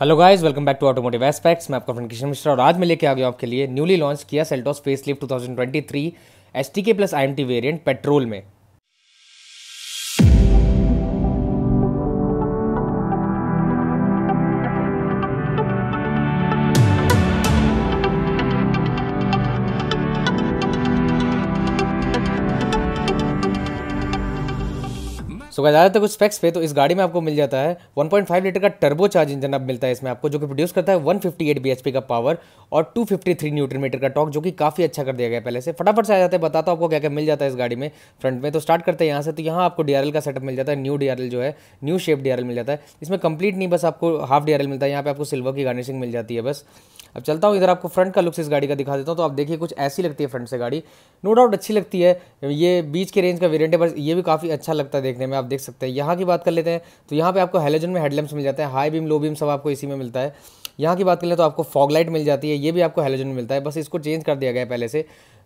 hello guys welcome back to automotive aspects मैं आपका friend Kishan Mishra और आज मैं लेके आ गया आपके लिए newly launch Kia Seltos facelift 2023 STK plus IMT variant petrol में जाता तक कुछ स्पेक्स पे तो इस गाड़ी में आपको मिल जाता है 1.5 लीटर का टर्बो चार्ज इंजन अब मिलता है इसमें आपको जो कि प्रोड्यूस करता है 158 फिफ्टी का पावर और 253 न्यूट्रन मीटर का टॉक जो कि काफ़ी अच्छा कर दिया गया पहले से फटाफट से आ जाते हैं बताता हूँ आपको क्या क्या मिल जाता है इस गाड़ी में फ्रंट में तो स्टार्ट करते हैं यहाँ से तो यहाँ आपको डी का सेटअप मिल जाता है न्यू डी जो है न्यू शेप डी मिल जाता है इसमें कंप्लीट नहीं बस आपको हाफ डी मिलता है यहाँ पर आपको सिल्वर की गार्निशिंग मिल जाती है बस अब चलता हूँ इधर आपको फ्रंट का लुक्स इस गाड़ी का दिखा देता हूँ तो आप देखिए कुछ ऐसी लगती है फ्रंट से गाड़ी नो डाउट अच्छी लगती है ये बीच के रेंज का वेरियंट है बस ये भी काफ़ी अच्छा लगता है देखने में आप देख सकते हैं यहाँ की बात कर लेते हैं तो यहाँ पर आपको हेलोजन में हेडलैम्स मिल जाते हैं हाई बीम लो बीम सब आपको इसी में मिलता है यहाँ की बात कर ले तो आपको फॉग लाइट मिल जाती है ये भी आपको हेलोजन मिलता है बस इसको चेंज कर दिया गया है पहले से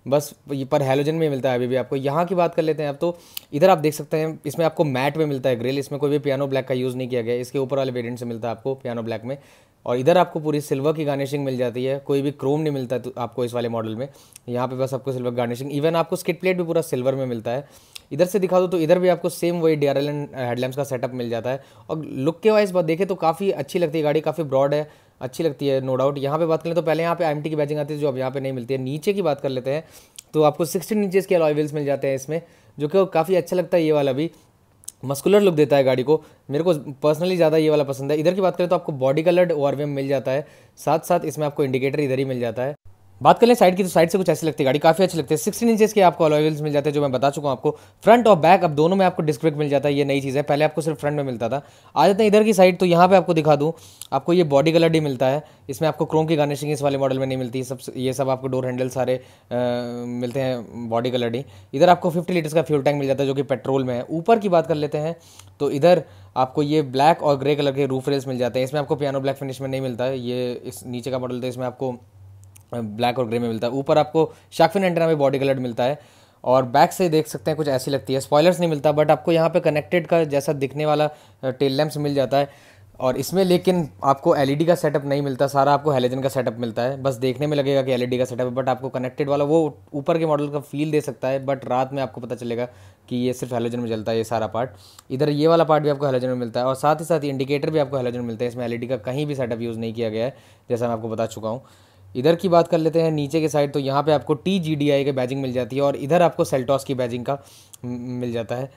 बस पर हेलोजन में मिलता है अभी भी आपको यहाँ की बात कर लेते हैं आप तो इधर आप देख सकते हैं इसमें आपको मैट में मिलता है ग्रिल इसमें कोई भी पियानो ब्लैक का यूज़ नहीं किया गया इसके ऊपर वाले वेरियंट से मिलता है आपको पियानो ब्लैक में और इधर आपको पूरी सिल्वर की गार्निशिंग मिल जाती है कोई भी क्रोम नहीं मिलता तो आपको इस वाले मॉडल में यहाँ पे बस आपको सिल्वर गार्निशिंग इवन आपको स्किट प्लेट भी पूरा सिल्वर में मिलता है इधर से दिखा दो तो इधर भी आपको सेम वही D R L and headlamps का सेटअप मिल जाता है और लुक के वाइज बात देखें तो काफ़ी अच्छी लगती है गाड़ी काफ़ी ब्रॉड है अच्छी लगती है नो डाउट यहाँ पे बात करें तो पहले यहाँ पे आई की बैचिंग आती है जो अब यहाँ पे नहीं मिलती है नीचे की बात कर लेते हैं तो आपको सिक्सटीन इंचेस के अलॉय व्हील्स मिल जाते हैं इसमें जो कि काफ़ी अच्छा लगता है ये वाला भी मस्कुलर लुक देता है गाड़ी को मेरे को पर्सनली ज़्यादा ये वाला पसंद है इधर की बात करें तो आपको बॉडी कलर्ड ओ मिल जाता है साथ साथ इसमें आपको इंडिकेटर इधर ही मिल जाता है बात कर लें साइड की तो साइड से कुछ ऐसी लगती है गाड़ी काफ़ी अच्छी लगती है सिक्सटीन इंचेस के आपको अलॉय मिल जाते हैं जो मैं बता चुका हूँ आपको फ्रंट और बैक अब दोनों में आपको डिस्क ब्रेक मिल जाता है ये नई चीज़ है पहले आपको सिर्फ फ्रंट में मिलता था आ जाते हैं इधर की साइड तो यहाँ पे आपको दिखा दूँ आपको ये बॉडी कलर डी मिलता है इसमें आपको क्रोम की गार्निशिंग इस वाले मॉडल में नहीं मिलती सब ये सब आपको डोर हैंडल सारे मिलते हैं बॉडी कलर डी इधर आपको फिफ्टी लीटर्स का फ्यूल टैंक मिल जाता है जो कि पेट्रोल में है ऊपर की बात कर लेते हैं तो इधर आपको ये ब्लैक और ग्रे कलर के रूफ रेल्स मिल जाते हैं इसमें आपको पियानो ब्लैक फिनिश में नहीं मिलता है ये इस नीचे का मॉडल तो इसमें आपको ब्लैक और ग्रे में मिलता है ऊपर आपको शाकफिन एंटेना में बॉडी कलर मिलता है और बैक से देख सकते हैं कुछ ऐसी लगती है स्पॉयलर्स नहीं मिलता बट आपको यहाँ पे कनेक्टेड का जैसा दिखने वाला टेल लैम्प्स मिल जाता है और इसमें लेकिन आपको एलईडी e का सेटअप नहीं मिलता सारा आपको हेलोजन का सेटअप मिलता है बस देखने में लगेगा कि एलईडी e का सेटअप है बट आपको कनेक्टेड वाला वो ऊपर के मॉडल का फील दे सकता है बट रात में आपको पता चलेगा कि ये सिर्फ हेलोजन में जलता है ये सारा पार्ट इधर ये वाला पार्ट भी आपको हेलोजन में मिलता है और साथ ही साथ इंडिकेटर भी आपको हेलोजन मिलता है इसमें एल e का कहीं भी सेटअप यूज़ नहीं किया गया है जैसा मैं आपको बता चुका हूँ इधर की बात कर लेते हैं नीचे के साइड तो यहाँ पे आपको टी जी डी आई के बैजिंग मिल जाती है और इधर आपको सेल्टॉस की बैजिंग का मिल जाता है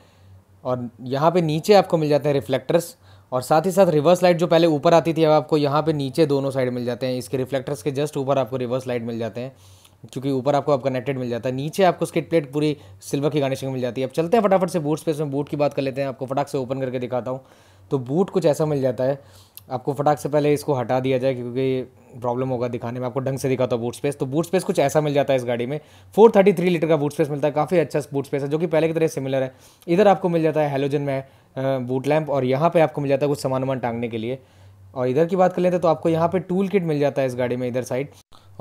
और यहाँ पे नीचे आपको मिल जाते हैं रिफ्लेक्टर्स और साथ ही साथ रिवर्स लाइट जो पहले ऊपर आती थी अब आपको यहाँ पे नीचे दोनों साइड मिल जाते हैं इसके रिफ्लेक्टर्स के जस्ट ऊपर आपको रिवर्स लाइट मिल जाते हैं क्योंकि ऊपर आपको अब कनेक्टेड मिल जाता है नीचे आपको स्किट प्लेट पूरी सिल्वर की गार्निशिंग मिल जाती है अब चलते हैं फटाफट से बूट स्पेस में बूट की बात कर लेते हैं आपको फटाक से ओपन करके दिखाता हूँ तो बूट कुछ ऐसा मिल जाता है आपको फटाक से पहले इसको हटा दिया जाए क्योंकि प्रॉब्लम होगा दिखाने में आपको ढंग से दिखाता हूँ बूट स्पेस तो बूट स्पेस कुछ ऐसा मिल जाता है इस गाड़ी में 433 लीटर का बूट स्पेस मिलता है काफ़ी अच्छा बूट स्पेस है जो कि पहले की तरह सिमिलर है इधर आपको मिल जाता है हेलोजन में बूट लैम्प और यहाँ पर आपको मिल जाता है कुछ सामान वामान टांगने के लिए और इधर की बात कर लेते हैं तो आपको यहाँ पर टूल किट मिल जाता है इस गाड़ी में इधर साइड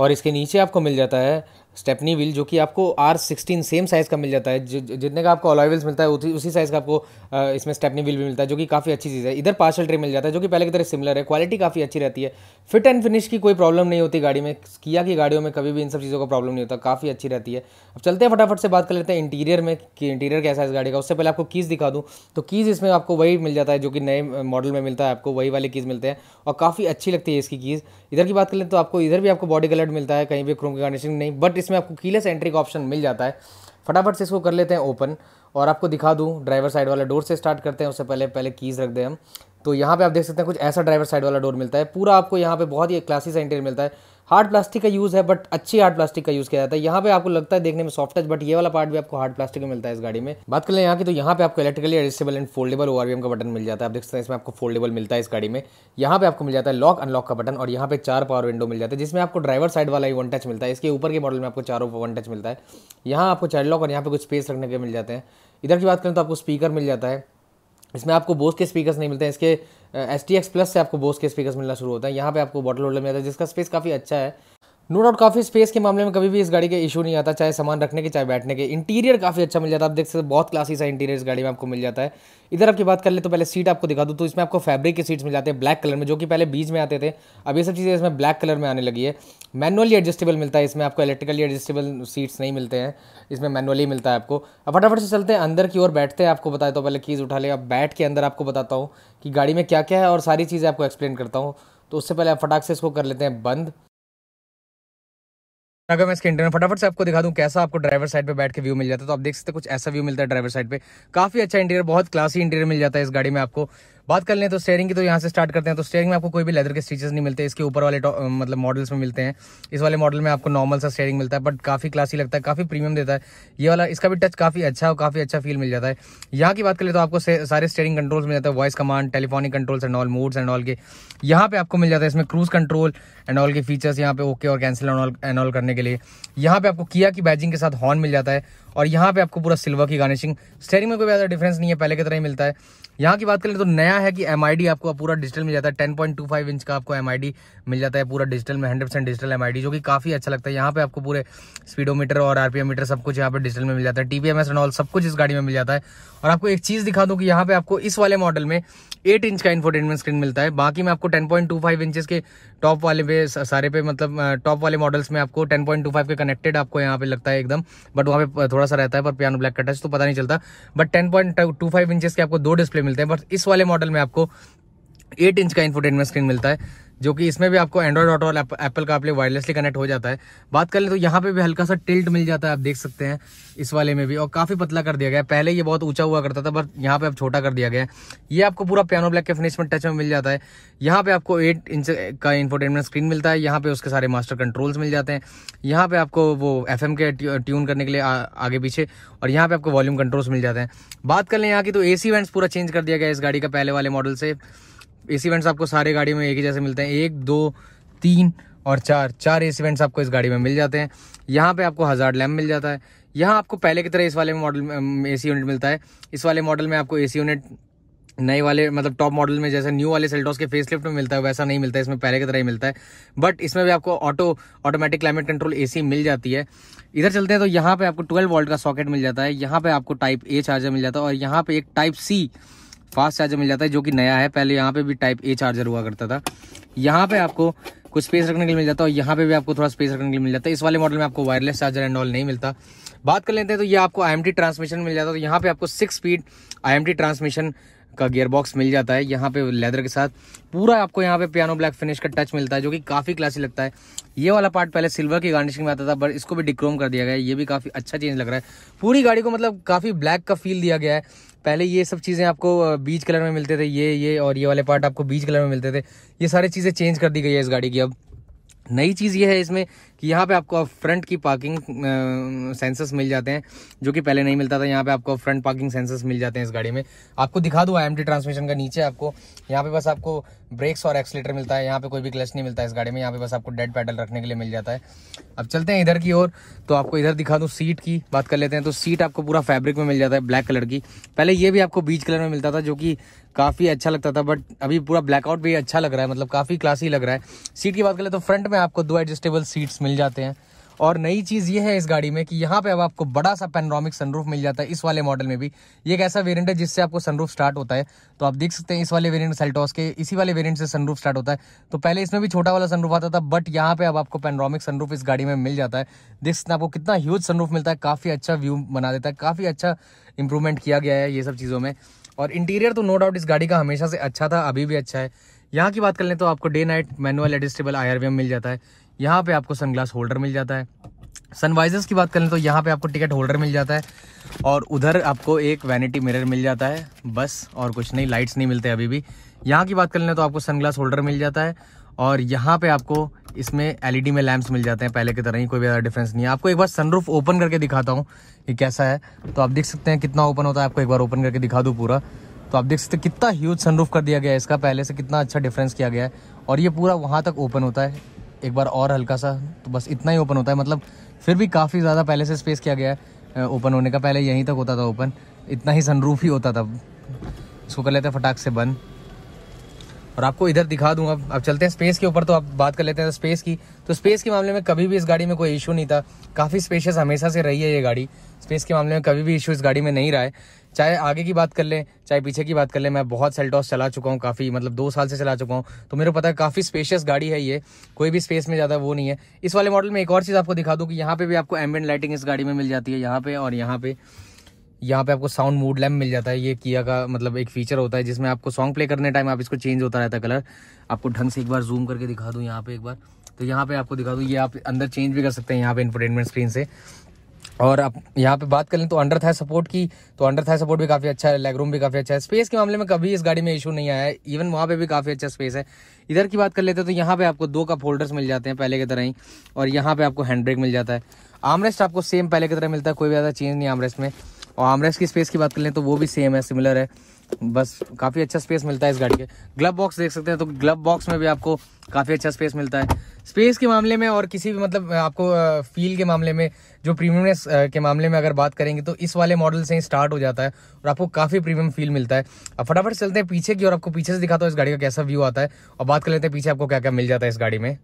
और इसके नीचे आपको मिल जाता है स्टेपनी व्हील जो कि आपको आर सिक्सटीन सेम साइज़ का मिल जाता है जितने का आपको अलॉय व्हील्स मिलता है उसी उसी साइज़ का आपको इसमें स्टेपनी व्हील भी मिलता है जो कि काफ़ी अच्छी चीज़ है इधर पार्सल ट्रे मिल जाता है जो कि पहले की तरह सिमिलर है क्वालिटी काफ़ी अच्छी रहती है फिट एंड फिनिश की कोई प्रॉब्लम नहीं होती गाड़ी में किया की गाड़ियों में कभी भी इन सब चीज़ों का प्रॉब्लम नहीं होता काफ़ी अच्छी रहती है अब चलते हैं फटाफट से बात कर लेते हैं इंटीरियर में कि इंटीरियर कैसा है इस गाड़ी का उससे पहले आपको कीज़ दिखा दूँ तो कीज़ इसमें आपको वही मिल जाता है जो कि नए मॉडल में मिलता है आपको वही वाले कीज़ मिलते हैं और काफ़ी अच्छी लगती है इसकी कीज़ इधर की बात कर लें तो आपको इधर भी आपको बॉडी कलर मिलता है कहीं भी क्रोम की गार्निशिंग नहीं बट इसमें आपको कीलेस एंट्री का ऑप्शन मिल जाता है फटाफट से इसको कर लेते हैं ओपन और आपको दिखा दूँ ड्राइवर साइड वाले डोर से स्टार्ट करते हैं उससे पहले पहले कीज़ रख दें हम तो यहाँ पे आप देख सकते हैं कुछ ऐसा ड्राइवर साइड वाला डोर मिलता है पूरा आपको यहाँ पे बहुत ही क्लासी सा इंटीरियर मिलता है हार्ड प्लास्टिक का यूज़ है बट अच्छी हार्ड प्लास्टिक का यूज़ किया जाता है यहाँ पे आपको लगता है देखने में सॉफ्ट टच बट ये वाला पार्ट भी आपको हार्ड प्लास्टिक में मिलता है इस गाड़ी में बात कर लें यहाँ की तो यहाँ पे आपको इलेक्ट्रिकली एडजस्टेबल एंड फोल्डेबल ओ का बटन मिल जाता है आप देख सकते हैं इसमें आपको फोल्डेबल मिलता है इस गाड़ी में यहाँ पे आपको मिल जाता है लॉक अनलॉक का बटन और यहाँ पे चार पावर विंडो मिल जाता है जिसमें आपको ड्राइवर साइड वाला ही वन टच मिलता है इसके ऊपर के मॉडल में आपको चारों वन टच मिलता है यहाँ आपको चार लॉक और यहाँ पे कुछ स्पेस रखने के मिल जाते हैं इधर की बात करें तो आपको स्पीकर मिल जाता है इसमें आपको बोस के स्पीकर्स नहीं मिलते हैं इसके एस टी एक्स प्लस से आपको बोस के स्पीकर्स मिलना शुरू होता है यहाँ पे आपको बॉटल वोटल मिलता है जिसका स्पेस काफ़ी अच्छा है नो डाउट काफ़ी स्पेस के मामले में कभी भी इस गाड़ी का इशू नहीं आता चाहे सामान रखने के चाहे बैठने के इंटीरियर काफ़ी अच्छा मिल जाता है आप देख सकते बहुत क्लासी सा इंटीरियर इस गाड़ी में आपको मिल जाता है इधर आपकी बात कर ले तो पहले सीट आपको दिखा दूँ तो इसमें आपको फैब्रिक की सीट्स मिल जाते हैं ब्लैक कलर में जो कि पहले बीच में आते थे अब ये सब चीज़ें इसमें ब्लैक कलर में आने लगी है मैनुअली एडजस्टेबल मिलता है इसमें आपको इलेक्ट्रिकली एडजस्टेबल सीट्स नहीं मिलते हैं इसमें मैनुअली मिलता है आपको अब फटाफट से चलते हैं अंदर की ओर बैठते हैं आपको बताए तो पहले कीज़ उठा ले अब बैठ के अंदर आपको बताता हूँ कि गाड़ी में क्या क्या है और सारी चीज़ें आपको एक्सप्लेन करता हूँ तो उससे पहले आप फटाक से इसको कर लेते हैं बंद अगर मैं इसके इंटरव्यू फटाफट से आपको दिखा दूं कैसा आपको ड्राइवर साइड पे बैठ के व्यू मिल जाता है तो आप देख सकते हैं कुछ ऐसा व्यू मिलता है ड्राइवर साइड पे काफी अच्छा इंटीरियर बहुत क्लासी इंटीरियर मिल जाता है इस गाड़ी में आपको बात कर लें तो स्टेयरिंग की तो यहाँ से स्टार्ट करते हैं तो स्टेयरिंग में आपको कोई भी लेदर के स्टीचेस नहीं मिलते इसके ऊपर वाले मतलब मॉडल्स में मिलते हैं इस वाले मॉडल में आपको नॉर्मल सा स्टेयरिंग मिलता है बट काफ़ी क्लासी लगता है काफ़ी प्रीमियम देता है ये वाला इसका भी टच काफ़ी अच्छा और काफ़ी अच्छा फील मिल जाता है यहाँ की बात कर तो आपको सारे स्टेयरिंग कंट्रोल्स मिल जाता है voice command telephonic controls and all modes and all के यहाँ पे आपको मिल जाता है इसमें क्रूज कंट्रोल एंड ऑल के फीचर्स यहाँ पे ओके और कैंसिल एंड ऑल करने के लिए यहाँ पे आपको किया की बैजिंग के साथ हॉर्न मिल जाता है और यहाँ पे आपको पूरा सिल्वर की गार्निशिंग स्टेयरिंग में कोई ज़्यादा डिफरेंस नहीं है पहले की तरह ही मिलता है यहाँ की बात करें तो नया है कि एम आपको पूरा डिजिटल मिल जाता है ten point two five inch का आपको एम मिल जाता है पूरा डिजिटल में हंड्रेड डिजिटल एम जो कि काफी अच्छा लगता है यहाँ पे आपको पूरे स्पीडोमीटर और आरपीएम मीटर सब कुछ यहाँ पे डिजिटल में मिल जाता है टीपीएमएस एंड ऑल सब कुछ इस गाड़ी में मिल जाता है और आपको एक चीज दिखा दूँ कि यहाँ पे आपको इस वाले मॉडल में एट इंच का इन्फोटेनमेंट स्क्रीन मिलता है बाकी में आपको ten point two five inches के टॉप वाले पे सारे पे मतलब टॉप वाले मॉडल्स में आपको टेन पॉइंट टू फाइव के कनेक्टेड आपको यहाँ पे लगता है एकदम बट वहाँ पे थोड़ा सा रहता है पर पियानो ब्लैक का टच तो पता नहीं चलता but ten point two five inches के आपको दो डिस्प्ले पे मिलते हैं बट इस वाले मॉडल में आपको एट इंच का इन्फोटेनमेंट स्क्रीन मिलता है जो कि इसमें भी आपको एंड्रॉइड ऑटो और एप्पल का प्ले वायरलेसली कनेक्ट हो जाता है बात कर लें तो यहाँ पे भी हल्का सा टिल्ट मिल जाता है आप देख सकते हैं इस वाले में भी और काफ़ी पतला कर दिया गया है पहले ये बहुत ऊंचा हुआ करता था बट यहाँ पे अब छोटा कर दिया गया है ये आपको पूरा पियानो ब्लैक के फिनिश में टच में मिल जाता है यहाँ पे आपको एट इंच का इन्फोटेनमेंट स्क्रीन मिलता है यहाँ पे उसके सारे मास्टर कंट्रोल्स मिल जाते हैं यहाँ पे आपको वो एफ के ट्यून करने के लिए आगे पीछे और यहाँ पे आपको वॉल्यूम कंट्रोल्स मिल जाते हैं बात कर लें यहाँ की तो ए सी पूरा चेंज कर दिया गया इस गाड़ी का पहले वाले मॉडल से एसी वेंट्स आपको सारे गाड़ियों में एक ही जैसे मिलते हैं एक दो तीन और चार चार एसी वेंट्स आपको इस गाड़ी में मिल जाते हैं यहाँ पे आपको हज़ार लैम्प मिल जाता है यहाँ आपको पहले की तरह इस वाले मॉडल में ए यूनिट मिलता है इस वाले मॉडल में आपको ए यूनिट नए वाले मतलब टॉप मॉडल में जैसे न्यू वाले सेल्टॉस के फेस लिफ्ट में मिलता है वैसा नहीं मिलता है इसमें पहले की तरह ही मिलता है बट इसमें भी आपको auto automatic climate control AC मिल जाती है इधर चलते हैं तो यहाँ पे आपको 12 वोल्ट का सॉकेट मिल जाता है यहाँ पे आपको टाइप ए चार्जर मिल जाता है और यहाँ पे एक टाइप सी फास्ट चार्जर मिल जाता है जो कि नया है पहले यहाँ पे भी टाइप ए चार्जर हुआ करता था यहाँ पे आपको कुछ स्पेस रखने के लिए मिल जाता है और यहाँ पे भी आपको थोड़ा स्पेस रखने के लिए मिल जाता है इस वाले मॉडल में आपको वायरलेस चार्जर एंड ऑल नहीं मिलता बात कर लेते हैं तो ये आपको आई ट्रांसमिशन मिल जाता है तो यहाँ पे आपको सिक्स स्पीड आई ट्रांसमिशन का गियर बॉक्स मिल जाता है यहाँ पे लेदर के साथ पूरा आपको यहाँ पे पियानो ब्लैक फिनिश का टच मिलता है जो कि काफ़ी क्लासी लगता है ये वाला पार्ट पहले सिल्वर की गार्निशिंग में आता था बट इसको भी डिक्रोम कर दिया गया है ये भी काफ़ी अच्छा चेंज लग रहा है पूरी गाड़ी को मतलब काफ़ी ब्लैक का फील दिया गया है पहले ये सब चीज़ें आपको बीच कलर में मिलते थे ये ये और ये वाले पार्ट आपको बीच कलर में मिलते थे ये सारी चीज़ें चेंज कर दी गई है इस गाड़ी की अब नई चीज़ ये है इसमें कि यहाँ पे आपको फ्रंट की पार्किंग सेंसस मिल जाते हैं जो कि पहले नहीं मिलता था यहाँ पे आपको फ्रंट पार्किंग सेंसस मिल जाते हैं इस गाड़ी में आपको दिखा दूँ आई ट्रांसमिशन का नीचे आपको यहाँ पे बस आपको ब्रेक्स और एक्सलेटर मिलता है यहाँ पे कोई भी क्लच नहीं मिलता है इस गाड़ी में यहाँ पे बस आपको डेड पैडल रखने के लिए मिल जाता है अब चलते हैं इधर की ओर तो आपको इधर दिखा दूँ सीट की बात कर लेते हैं तो सीट आपको पूरा फैब्रिक में मिल जाता है ब्लैक कलर की पहले ये भी आपको बीच कलर में मिलता था जो कि काफ़ी अच्छा लगता था बट अभी पूरा ब्लैकआउट भी अच्छा लग रहा है मतलब काफ़ी क्लासी लग रहा है सीट की बात करें तो फ्रंट में आपको दो एडजस्टेबल सीट्स मिल जाते हैं और नई चीज़ ये है इस गाड़ी में कि यहाँ पे अब आपको बड़ा सा पेनरोमिक सनरूफ मिल जाता है इस वाले मॉडल में भी ये एक ऐसा वेरिएंट है जिससे आपको सनरूफ स्टार्ट होता है तो आप देख सकते हैं इस वाले वेरिएंट सेल्टॉस के इसी वाले वेरिएंट से सनरूफ स्टार्ट होता है तो पहले इसमें भी छोटा वाला सनरूफ आता था बट यहाँ पे अब आपको पेनरोमिक सनरूफ इस गाड़ी में मिल जाता है देख सकते हैं आपको कितना ह्यूज सनरूफ मिलता है काफ़ी अच्छा व्यू बना देता है काफ़ी अच्छा इंप्रूवमेंट किया गया है ये सब चीज़ों में और इंटीरियर तो नो डाउट इस गाड़ी का हमेशा से अच्छा था अभी भी अच्छा है यहाँ की बात कर लें तो आपको डे नाइट मैनुअल एडजस्टेबल आई मिल जाता है यहाँ पे आपको सनग्लास होल्डर मिल जाता है सनवाइजर्स की बात कर लें तो यहाँ पे आपको टिकट होल्डर मिल जाता है और उधर आपको एक वैनिटी मिरर मिल जाता है बस और कुछ नहीं लाइट्स नहीं मिलते अभी भी यहाँ की बात कर लें तो आपको सनग्लास होल्डर मिल जाता है और यहाँ पे आपको इसमें एलईडी e में लैंप्स मिल जाते हैं पहले की तरह ही कोई ज़्यादा डिफरेंस नहीं है आपको एक बार सनरूफ ओपन करके दिखाता हूँ कि कैसा है तो आप देख सकते हैं कितना ओपन होता है आपको एक बार ओपन करके दिखा दूँ पूरा तो आप देख सकते हैं कितना ह्यूज सनरूफ कर दिया गया है इसका पहले से कितना अच्छा डिफरेंस किया गया है और ये पूरा वहाँ तक ओपन होता है एक बार और हल्का सा तो बस इतना ही ओपन होता है मतलब फिर भी काफ़ी ज़्यादा पहले से स्पेस किया गया है ओपन होने का पहले यहीं तक होता था ओपन इतना ही सनरूफ ही होता था इसको कर लेते हैं फटाक से बंद और आपको इधर दिखा दूंगा अब चलते हैं स्पेस के ऊपर तो आप बात कर लेते हैं स्पेस की तो स्पेस के मामले में कभी भी इस गाड़ी में कोई इशू नहीं था काफ़ी स्पेशियस हमेशा से रही है ये गाड़ी स्पेस के मामले में कभी भी इशू इस गाड़ी में नहीं रहा है चाहे आगे की बात कर लें चाहे पीछे की बात कर लें मैं बहुत सेल्टॉस चला चुका हूँ काफ़ी मतलब दो साल से चला चुका हूँ तो मेरे को पता है काफ़ी स्पेशियस गाड़ी है ये कोई भी स्पेस में ज़्यादा वो नहीं है इस वाले मॉडल में एक और चीज़ आपको दिखा दूँ कि यहाँ पे भी आपको एम्बेंट लाइटिंग इस गाड़ी में मिल जाती है यहाँ पे और यहाँ पे यहाँ पे आपको साउंड मूड लैम्प मिल जाता है ये किया का मतलब एक फीचर होता है जिसमें आपको सॉन्ग प्ले करने टाइम आप इसको चेंज होता रहता है कलर आपको ढंग से एक बार जूम करके दिखा दूँ यहाँ पे एक बार तो यहाँ पे आपको दिखा दूँ ये आप अंदर चेंज भी कर सकते हैं यहाँ पे इंफोटेनमेंट स्क्रीन से और आप यहाँ पे बात करें तो अंडर था सपोर्ट की तो अंडर था सपोर्ट भी काफ़ी अच्छा है लेग रूम भी काफ़ी अच्छा है स्पेस के मामले में कभी इस गाड़ी में इशू नहीं आया है इवन वहाँ पे भी काफ़ी अच्छा स्पेस है इधर की बात कर लेते हैं तो यहाँ पे आपको दो कप होल्डर्स मिल जाते हैं पहले की तरह ही और यहाँ पे आपको हैंड ब्रेक मिल जाता है आमरेस्ट आपको सेम पहले की तरह मिलता है कोई भी ज़्यादा चेंज नहीं आमरेस्ट में और आमरेस की स्पेस की बात कर लें तो वो भी सेम है सिमिलर है बस काफ़ी अच्छा स्पेस मिलता है इस गाड़ी के ग्लब बॉक्स देख सकते हैं तो ग्लब बॉक्स में भी आपको काफ़ी अच्छा स्पेस मिलता है स्पेस के मामले में और किसी भी मतलब आपको फील के मामले में जो प्रीमियमनेस के मामले में अगर बात करेंगे तो इस वाले मॉडल से ही स्टार्ट हो जाता है और आपको काफ़ी प्रीमियम फील मिलता है अब फटाफट चलते हैं पीछे की और आपको पीछे से दिखाता हूँ इस गाड़ी का कैसा व्यू आता है और बात कर लेते हैं पीछे आपको क्या क्या मिल जाता है इस गाड़ी में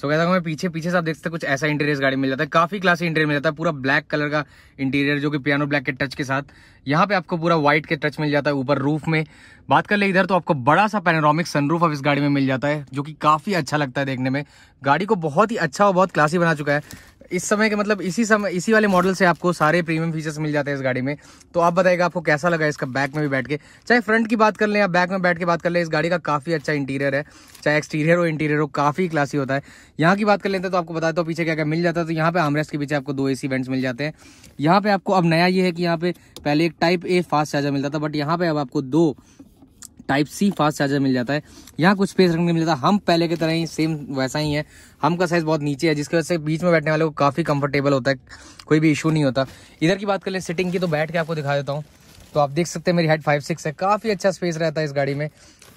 सो कहता हूँ पीछे पीछे से देखते कुछ ऐसा इंटीरियर गाड़ी मिल जाता है काफी क्लासी इंटीरियर मिल जाता है पूरा ब्लैक कलर का इंटीरियर जो कि पियानो ब्लैक के टच के साथ यहाँ पे आपको पूरा व्हाइट के टच मिल जाता है ऊपर रूफ में बात कर ले इधर तो आपको बड़ा सा पेनोरामिक सनरूफ अब इस गाड़ी में मिल जाता है जो कि काफी अच्छा लगता है देखने में गाड़ी को बहुत ही अच्छा और बहुत क्लासी बना चुका है इस समय के मतलब इसी समय इसी वाले मॉडल से आपको सारे प्रीमियम फीचर्स मिल जाते हैं इस गाड़ी में तो आप बताइएगा आपको कैसा लगा इसका बैक में भी बैठ के चाहे फ्रंट की बात कर लें या बैक में बैठ के बात कर लें इस गाड़ी का काफ़ी अच्छा इंटीरियर है चाहे एक्सटीरियर हो इंटीरियर हो काफ़ी क्लासी होता है यहाँ की बात कर लेते हैं तो आपको बताते हो पीछे क्या क्या मिल जाता है तो यहाँ पर आमरेस्ट के पीछे आपको दो ए वेंट्स मिल जाते हैं यहाँ पर आपको अब नया ये है कि यहाँ पे पहले एक टाइप ए फास्ट चार्जर मिलता था बट यहाँ पर अब आपको दो टाइप सी फास्ट चार्जर मिल जाता है यहाँ कुछ स्पेस रखने मिल जाता है हम पहले की तरह ही सेम वैसा ही है हम का साइज़ बहुत नीचे है जिसकी वजह से बीच में बैठने वाले को काफ़ी कंफर्टेबल होता है कोई भी इशू नहीं होता इधर की बात कर लें सिटिंग की तो बैठ के आपको दिखा देता हूँ तो आप देख सकते हैं मेरी हाइट फाइव सिक्स है काफ़ी अच्छा स्पेस रहता है इस गाड़ी में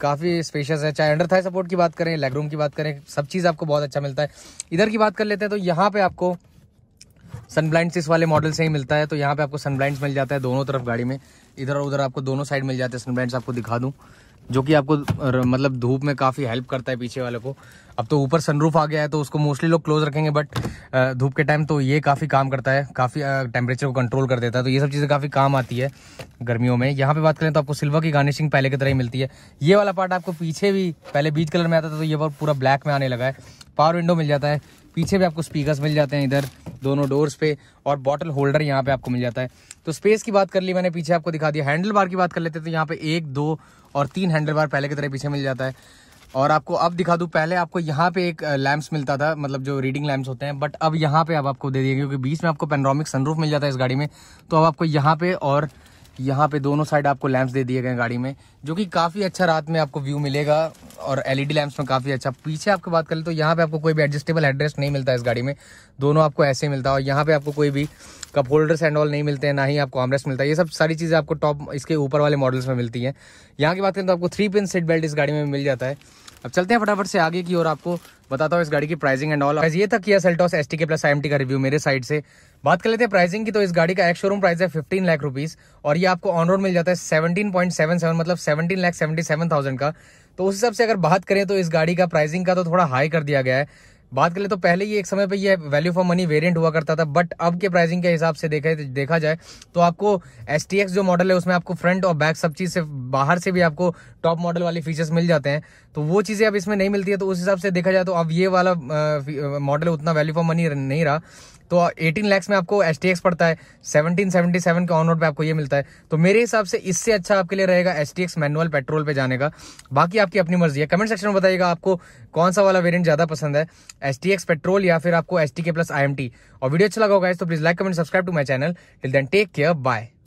काफ़ी स्पेशियस है चाहे अंडर थाई सपोर्ट की बात करें लेग रूम की बात करें सब चीज़ आपको बहुत अच्छा मिलता है इधर की बात कर लेते हैं तो यहाँ पे आपको ब्लाइंड इस वाले मॉडल से ही मिलता है तो यहाँ पे आपको ब्लाइंड मिल जाता है दोनों तरफ गाड़ी में इधर और उधर आपको दोनों साइड मिल जाते हैं ब्लाइंड आपको दिखा दूँ जो कि आपको मतलब धूप में काफ़ी हेल्प करता है पीछे वाले को अब तो ऊपर सनरूफ आ गया है तो उसको मोस्टली लोग क्लोज रखेंगे बट धूप के टाइम तो ये काफ़ी काम करता है काफ़ी टेम्परेचर को कंट्रोल कर देता है तो ये सब चीज़ें काफ़ी काम आती है गर्मियों में यहाँ पे बात करें तो आपको सिल्वर की गार्निशिंग पहले की तरह ही मिलती है ये वाला पार्ट आपको पीछे भी पहले बीच कलर में आता था तो ये पूरा ब्लैक में आने लगा है पावर विंडो मिल जाता है पीछे भी आपको स्पीकर्स मिल जाते हैं इधर दोनों डोर्स पे और बॉटल होल्डर यहाँ पे आपको मिल जाता है तो स्पेस की बात कर ली मैंने पीछे आपको दिखा दिया हैंडल बार की बात कर लेते हैं तो यहाँ पे एक दो और तीन हैंडल बार पहले की तरह पीछे मिल जाता है और आपको अब दिखा दूँ पहले आपको यहाँ पे एक लैम्प्स मिलता था मतलब जो रीडिंग लैम्प्स होते हैं बट अब यहाँ पे अब आपको दे दिए क्योंकि बीच में आपको पेनरोमिक सनरूफ मिल जाता है इस गाड़ी में तो अब आपको यहाँ पे और यहाँ पे दोनों साइड आपको लैंप्स दे दिए गए गाड़ी में जो कि काफ़ी अच्छा रात में आपको व्यू मिलेगा और एलईडी लैंप्स में काफ़ी अच्छा पीछे आपको बात करें तो यहाँ पे आपको कोई भी एडजस्टेबल एड्रेस नहीं मिलता है इस गाड़ी में दोनों आपको ऐसे मिलता है और यहाँ पे आपको कोई भी कप होल्डर्स एंड ऑल नहीं मिलते हैं ना ही आपको आमरेस्ट मिलता है ये सब सारी चीज़ें आपको टॉप इसके ऊपर वाले मॉडल्स में मिलती हैं यहाँ की बात करें तो आपको थ्री पिन सीट बेल्ट इस गाड़ी में मिल जाता है अब चलते हैं फटाफट से आगे की और आपको बताता हूँ इस गाड़ी की प्राइसिंग एंड ऑल ये था Kia Seltos S T K plus I का रिव्यू मेरे साइड से बात कर लेते हैं प्राइसिंग की तो इस गाड़ी का एक शोरूम प्राइस है फिफ्टीन लाख रुपीज और ये आपको ऑन रोड मिल जाता है सेवनटीन पॉइंट सेवन सेवन मतलब seventeen lakh seventy seven thousand का तो उस हिसाब से अगर बात करें तो इस गाड़ी का प्राइसिंग का तो थोड़ा हाई कर दिया गया है बात करें तो पहले ही एक समय पे ये वैल्यू फॉर मनी वेरिएंट हुआ करता था बट अब के प्राइसिंग के हिसाब से देखा देखा जाए तो आपको एस जो मॉडल है उसमें आपको फ्रंट और बैक सब चीज़ से बाहर से भी आपको टॉप मॉडल वाले फीचर्स मिल जाते हैं तो वो चीज़ें अब इसमें नहीं मिलती है तो उस हिसाब से देखा जाए तो अब ये वाला मॉडल उतना वैल्यू फॉर मनी नहीं रहा तो एटीन लैक्स में आपको एस पड़ता है सेवनटीन सेवेंटी सेवन के ऑन रोड पर आपको ये मिलता है तो मेरे हिसाब से इससे अच्छा आपके लिए रहेगा एस टी मैनुअल पेट्रोल पर जाने का बाकी आपकी अपनी मर्जी है कमेंट सेक्शन में बताइएगा आपको कौन सा वाला वेरियंट ज़्यादा पसंद है एस एच पेट्रोल या फिर आपको T K plus I M T और वीडियो अच्छा लगा होगा तो please like comment subscribe to my channel till then take care bye